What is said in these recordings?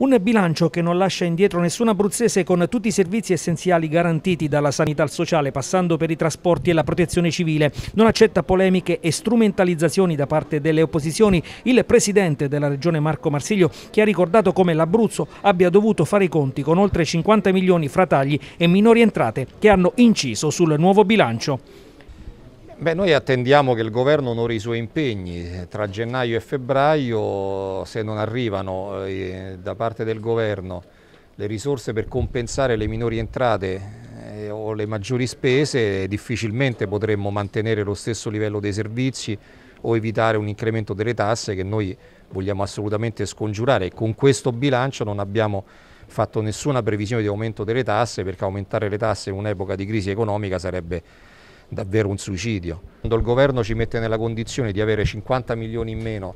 Un bilancio che non lascia indietro nessun abruzzese con tutti i servizi essenziali garantiti dalla sanità al sociale, passando per i trasporti e la protezione civile. Non accetta polemiche e strumentalizzazioni da parte delle opposizioni. Il presidente della regione Marco Marsiglio che ha ricordato come l'Abruzzo abbia dovuto fare i conti con oltre 50 milioni fra tagli e minori entrate che hanno inciso sul nuovo bilancio. Beh, noi attendiamo che il governo onori i suoi impegni. Tra gennaio e febbraio, se non arrivano eh, da parte del governo le risorse per compensare le minori entrate eh, o le maggiori spese, difficilmente potremmo mantenere lo stesso livello dei servizi o evitare un incremento delle tasse che noi vogliamo assolutamente scongiurare. Con questo bilancio non abbiamo fatto nessuna previsione di aumento delle tasse perché aumentare le tasse in un'epoca di crisi economica sarebbe davvero un suicidio. Quando il governo ci mette nella condizione di avere 50 milioni in meno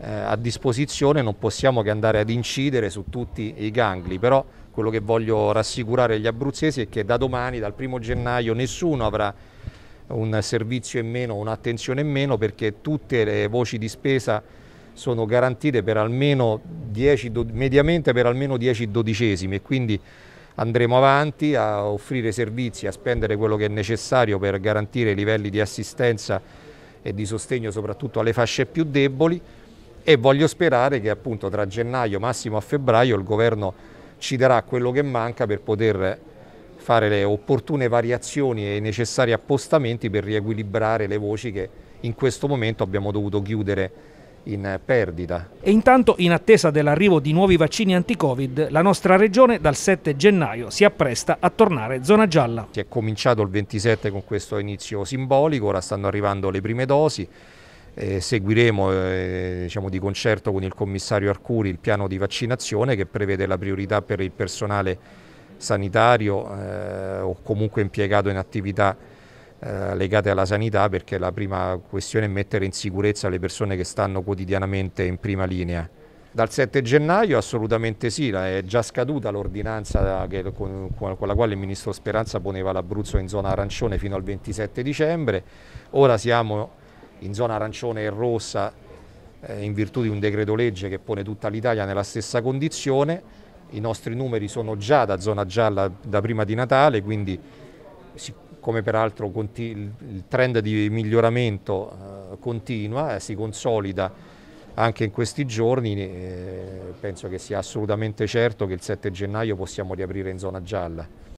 eh, a disposizione non possiamo che andare ad incidere su tutti i gangli, però quello che voglio rassicurare gli abruzzesi è che da domani, dal primo gennaio, nessuno avrà un servizio in meno, un'attenzione in meno perché tutte le voci di spesa sono garantite per almeno 10, mediamente per almeno 10 dodicesimi e quindi andremo avanti a offrire servizi, a spendere quello che è necessario per garantire livelli di assistenza e di sostegno soprattutto alle fasce più deboli e voglio sperare che appunto tra gennaio massimo a febbraio il governo ci darà quello che manca per poter fare le opportune variazioni e i necessari appostamenti per riequilibrare le voci che in questo momento abbiamo dovuto chiudere in perdita. E intanto, in attesa dell'arrivo di nuovi vaccini anti-Covid, la nostra regione dal 7 gennaio si appresta a tornare zona gialla. Si è cominciato il 27 con questo inizio simbolico, ora stanno arrivando le prime dosi. Eh, seguiremo eh, diciamo, di concerto con il commissario Arcuri il piano di vaccinazione che prevede la priorità per il personale sanitario eh, o comunque impiegato in attività eh, legate alla sanità perché la prima questione è mettere in sicurezza le persone che stanno quotidianamente in prima linea. Dal 7 gennaio assolutamente sì, è già scaduta l'ordinanza con, con, la quale il Ministro Speranza poneva l'Abruzzo in zona arancione fino al 27 dicembre, ora siamo in zona arancione e rossa eh, in virtù di un decreto legge che pone tutta l'Italia nella stessa condizione, i nostri numeri sono già da zona gialla da prima di Natale, quindi si, come peraltro il trend di miglioramento eh, continua, eh, si consolida anche in questi giorni, eh, penso che sia assolutamente certo che il 7 gennaio possiamo riaprire in zona gialla.